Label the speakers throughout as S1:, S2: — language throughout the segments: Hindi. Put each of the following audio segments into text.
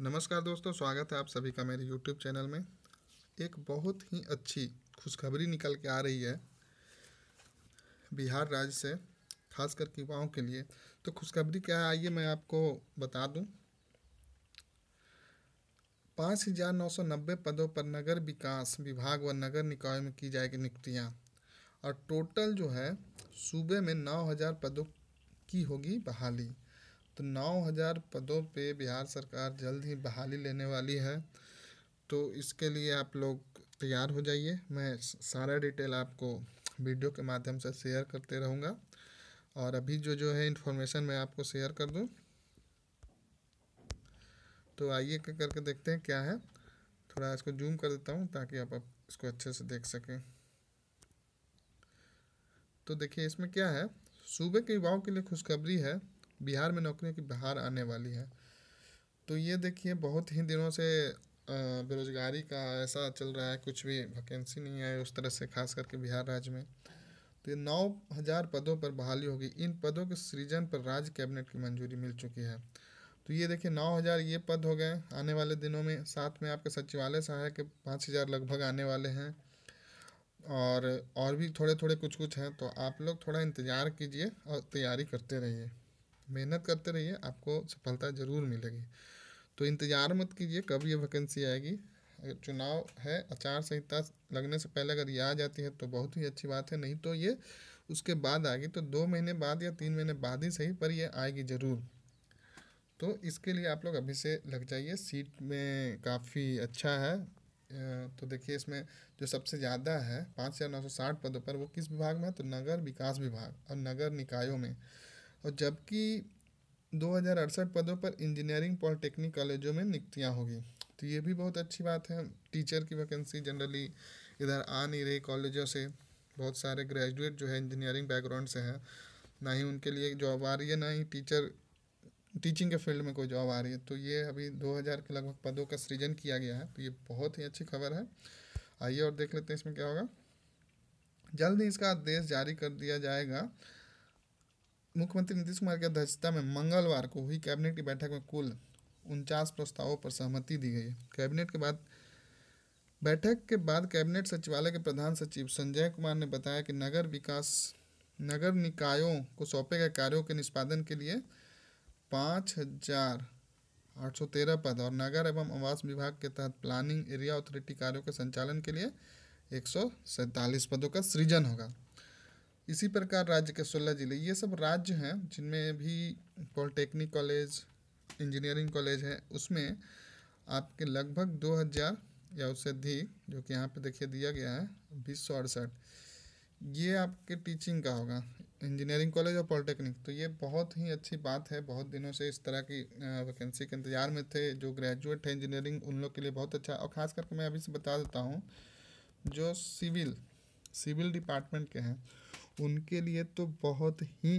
S1: नमस्कार दोस्तों स्वागत है आप सभी का मेरे YouTube चैनल में एक बहुत ही अच्छी खुशखबरी निकल के आ रही है बिहार राज्य से खासकर युवाओं के लिए तो खुशखबरी क्या है आइए मैं आपको बता दूं पाँच हज़ार नौ सौ नब्बे पदों पर नगर विकास विभाग व नगर निकाय में की जाएगी नियुक्तियाँ और टोटल जो है सूबे में नौ हज़ार पदों की होगी बहाली तो नौ हज़ार पदों पे बिहार सरकार जल्द ही बहाली लेने वाली है तो इसके लिए आप लोग तैयार हो जाइए मैं सारा डिटेल आपको वीडियो के माध्यम से शेयर करते रहूँगा और अभी जो जो है इन्फॉर्मेशन मैं आपको शेयर कर दूँ तो आइए करके देखते हैं क्या है थोड़ा इसको जूम कर देता हूँ ताकि आप इसको अच्छे से देख सकें तो देखिए इसमें क्या है सूबे के युवाओं के लिए खुशखबरी है बिहार में नौकरियों की बाहर आने वाली है तो ये देखिए बहुत ही दिनों से बेरोजगारी का ऐसा चल रहा है कुछ भी वैकेंसी नहीं है उस तरह से खास करके बिहार राज्य में तो ये नौ हज़ार पदों पर बहाली होगी इन पदों के सृजन पर राज्य कैबिनेट की मंजूरी मिल चुकी है तो ये देखिए नौ हज़ार ये पद हो गए आने वाले दिनों में साथ में आपके सचिवालय सहायक के पाँच हज़ार लगभग आने वाले हैं और और भी थोड़े थोड़े कुछ कुछ हैं तो आप लोग थोड़ा इंतज़ार कीजिए और तैयारी करते रहिए मेहनत करते रहिए आपको सफलता ज़रूर मिलेगी तो इंतज़ार मत कीजिए कब ये वैकेंसी आएगी अगर चुनाव है आचार संहिता लगने से पहले अगर ये आ जाती है तो बहुत ही अच्छी बात है नहीं तो ये उसके बाद आएगी तो दो महीने बाद या तीन महीने बाद ही सही पर ये आएगी ज़रूर तो इसके लिए आप लोग अभी से लग जाइए सीट में काफ़ी अच्छा है तो देखिए इसमें जो सबसे ज़्यादा है पाँच हज़ार नौ सौ साठ पदों पर वो किस विभाग में है तो नगर विकास विभाग और नगर निकायों में और जबकि दो पदों पर इंजीनियरिंग पॉलिटेक्निक कॉलेजों में नियुक्तियाँ होगी तो ये भी बहुत अच्छी बात है टीचर की वैकेंसी जनरली इधर आ नहीं रही कॉलेजों से बहुत सारे ग्रेजुएट जो है इंजीनियरिंग बैकग्राउंड से हैं ना ही उनके लिए जॉब आ रही है ना ही टीचर टीचिंग के फील्ड में कोई जॉब आ रही है तो ये अभी 2000 के लगभग पदों का सृजन किया गया है तो ये बहुत ही अच्छी खबर है आइए और देख लेते हैं इसमें क्या होगा जल्द ही इसका आदेश जारी कर दिया जाएगा मुख्यमंत्री नीतीश कुमार की अध्यक्षता में मंगलवार को हुई कैबिनेट की बैठक में कुल उनचास प्रस्तावों पर सहमति दी गई कैबिनेट के बाद बैठक के बाद कैबिनेट सचिवालय के प्रधान सचिव संजय कुमार ने बताया कि नगर विकास नगर निकायों को सौंपे गए कार्यों के निष्पादन के लिए पाँच हजार आठ सौ तेरह पद और नगर एवं आवास विभाग के तहत प्लानिंग एरिया अथॉरिटी कार्यों के संचालन के लिए एक सौ सैंतालीस पदों का सृजन होगा इसी प्रकार राज्य के सोलह जिले ये सब राज्य हैं जिनमें भी पॉलिटेक्निक कॉलेज इंजीनियरिंग कॉलेज है उसमें आपके लगभग दो हज़ार या उससे अधिक जो कि यहाँ पे देखिए दिया गया है बीस सौ अड़सठ ये आपके टीचिंग का होगा इंजीनियरिंग कॉलेज और पॉलिटेक्निक तो ये बहुत ही अच्छी बात है बहुत दिनों से इस तरह की वैकेंसी के इंतज़ार में थे जो ग्रेजुएट है इंजीनियरिंग उन लोग के लिए बहुत अच्छा और ख़ास करके मैं अभी से बता देता हूँ जो सिविल सिविल डिपार्टमेंट के हैं उनके लिए तो बहुत ही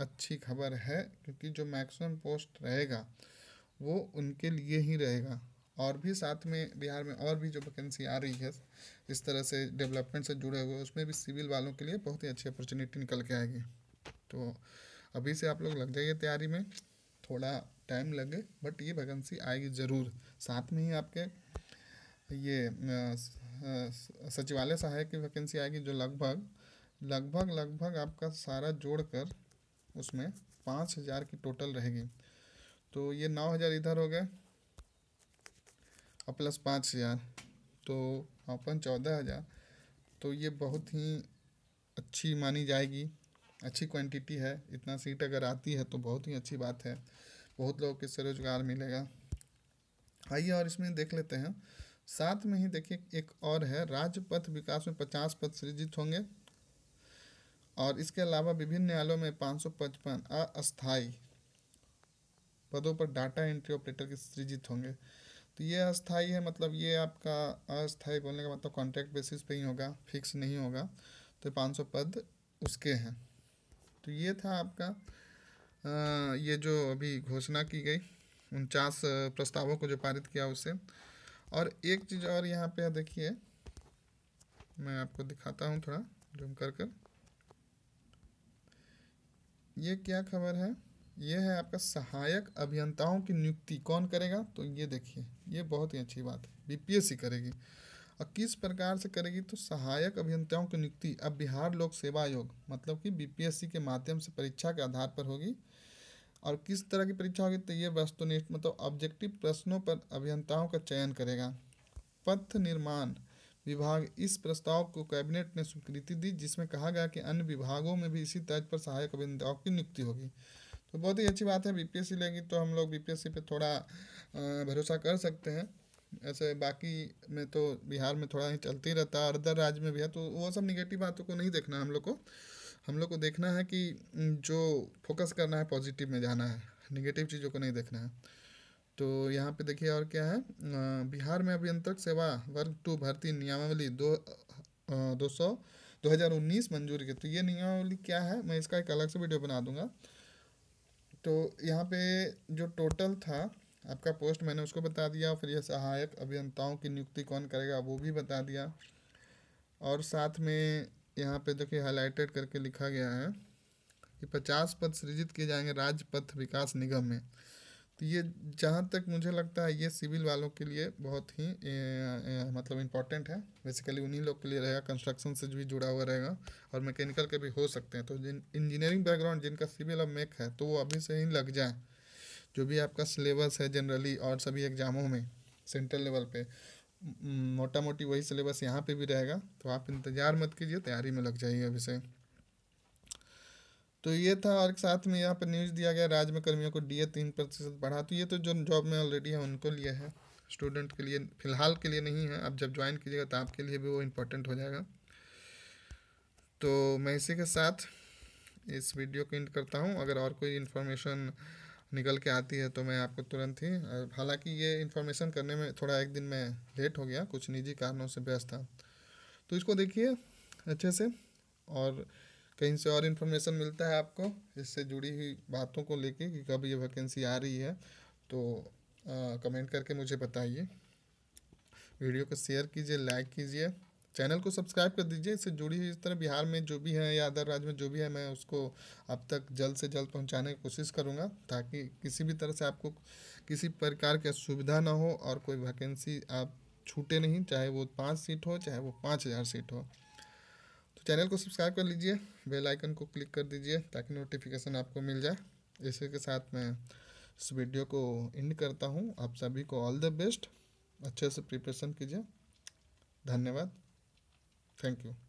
S1: अच्छी खबर है क्योंकि जो मैक्सिमम पोस्ट रहेगा वो उनके लिए ही रहेगा और भी साथ में बिहार में और भी जो वैकेंसी आ रही है इस तरह से डेवलपमेंट से जुड़े हुए उसमें भी सिविल वालों के लिए बहुत ही अच्छी अपॉर्चुनिटी निकल के आएगी तो अभी से आप लोग लग जाइए तैयारी में थोड़ा टाइम लगे बट ये वैकेंसी आएगी ज़रूर साथ में ही आपके ये सचिवालय सहायक की वैकेंसी आएगी जो लगभग लगभग लगभग आपका सारा जोड़कर उसमें पाँच हज़ार की टोटल रहेगी तो ये नौ हज़ार इधर हो गए और प्लस पाँच हज़ार तो अपन चौदह हज़ार तो ये बहुत ही अच्छी मानी जाएगी अच्छी क्वांटिटी है इतना सीट अगर आती है तो बहुत ही अच्छी बात है बहुत लोगों के से रोज़गार मिलेगा आइए और इसमें देख लेते हैं साथ में ही देखिए एक और है राजपथ विकास में पचास पद सृजित होंगे और इसके अलावा विभिन्न न्यायालयों में पाँच सौ पचपन अस्थायी पदों पर डाटा एंट्री ऑपरेटर के सृजित होंगे तो ये अस्थाई है मतलब ये आपका अस्थाई बोलने का मतलब कॉन्ट्रैक्ट बेसिस पे ही होगा फिक्स नहीं होगा तो पाँच सौ पद उसके हैं तो ये था आपका आ, ये जो अभी घोषणा की गई उनचास प्रस्तावों को जो पारित किया उससे और एक चीज़ और यहाँ पे देखिए मैं आपको दिखाता हूँ थोड़ा जुम कर कर ये क्या खबर है ये है आपका सहायक अभियंताओं की नियुक्ति कौन करेगा तो ये देखिए ये बहुत ही अच्छी बात है बीपीएससी करेगी और किस प्रकार से करेगी तो सहायक अभियंताओं की नियुक्ति अब बिहार लोक सेवा आयोग मतलब कि बीपीएससी के माध्यम से परीक्षा के आधार पर होगी और किस तरह की परीक्षा होगी तो ये वस्तुनिष्ठ मतलब ऑब्जेक्टिव प्रश्नों पर अभियंताओं का चयन करेगा पथ निर्माण विभाग इस प्रस्ताव को कैबिनेट ने स्वीकृति दी जिसमें कहा गया कि अन्य विभागों में भी इसी तर्ज पर सहायक अभियंताओं की नियुक्ति होगी तो बहुत ही अच्छी बात है बीपीएससी लेगी तो हम लोग बीपीएससी पे थोड़ा भरोसा कर सकते हैं ऐसे बाकी में तो बिहार में थोड़ा ही चलते ही रहता है अदर राज्य में भी है तो वो सब निगेटिव बातों को नहीं देखना हम लोग को हम लोग को देखना है कि जो फोकस करना है पॉजिटिव में जाना है निगेटिव चीज़ों को नहीं देखना है तो यहाँ पे देखिए और क्या है बिहार में अभियंत्रक सेवा वर्ग टू भर्ती नियमावली दो दो सौ दो हज़ार उन्नीस मंजूर की तो ये नियमावली क्या है मैं इसका एक अलग से वीडियो बना दूंगा तो यहाँ पे जो टोटल था आपका पोस्ट मैंने उसको बता दिया फिर यह सहायक अभियंताओं की नियुक्ति कौन करेगा वो भी बता दिया और साथ में यहाँ पे देखिए हाईलाइटेड करके लिखा गया है कि पचास पद सृजित किए जाएंगे राज्य पथ विकास निगम में तो ये जहाँ तक मुझे लगता है ये सिविल वालों के लिए बहुत ही ए, ए, मतलब इम्पॉर्टेंट है बेसिकली उन्हीं लोग के लिए रहेगा कंस्ट्रक्शन से भी जुड़ा हुआ रहेगा और मैकेनिकल के भी हो सकते हैं तो जिन इंजीनियरिंग बैकग्राउंड जिनका सिविल और मेक है तो वो अभी से ही लग जाए जो भी आपका सिलेबस है जनरली और सभी एग्ज़ामों में सेंट्रल लेवल पर मोटा मोटी वही सिलेबस यहाँ पर भी रहेगा तो आप इंतज़ार मत कीजिए तैयारी में लग जाइए अभी से तो ये था और साथ में यहाँ पर न्यूज़ दिया गया राज्य में कर्मियों को डीए तीन प्रतिशत बढ़ा तो ये तो जो जॉब में ऑलरेडी है उनको लिए है स्टूडेंट के लिए फिलहाल के लिए नहीं है आप जब ज्वाइन कीजिएगा तो आपके लिए भी वो इम्पोर्टेंट हो जाएगा तो मैं इसी के साथ इस वीडियो को इंड करता हूँ अगर और कोई इन्फॉर्मेशन निकल के आती है तो मैं आपको तुरंत ही हालांकि ये इन्फॉर्मेशन करने में थोड़ा एक दिन में लेट हो गया कुछ निजी कारणों से व्यस्त था तो इसको देखिए अच्छे से और कहीं से और इन्फॉर्मेशन मिलता है आपको इससे जुड़ी हुई बातों को लेके कि कब ये वैकेंसी आ रही है तो आ, कमेंट करके मुझे बताइए वीडियो को शेयर कीजिए लाइक कीजिए चैनल को सब्सक्राइब कर दीजिए इससे जुड़ी हुई इस तरह बिहार में जो भी है या अदर राज्य में जो भी है मैं उसको अब तक जल्द से जल्द पहुंचाने की कोशिश करूंगा ताकि किसी भी तरह से आपको किसी प्रकार की सुविधा ना हो और कोई वैकेंसी आप छूटे नहीं चाहे वो पाँच सीट हो चाहे वो पाँच हज़ार सीट हो तो चैनल को सब्सक्राइब कर लीजिए बेल आइकन को क्लिक कर दीजिए ताकि नोटिफिकेशन आपको मिल जाए इसी के साथ मैं इस वीडियो को एंड करता हूँ आप सभी को ऑल द बेस्ट अच्छे से प्रिपरेशन कीजिए धन्यवाद थैंक यू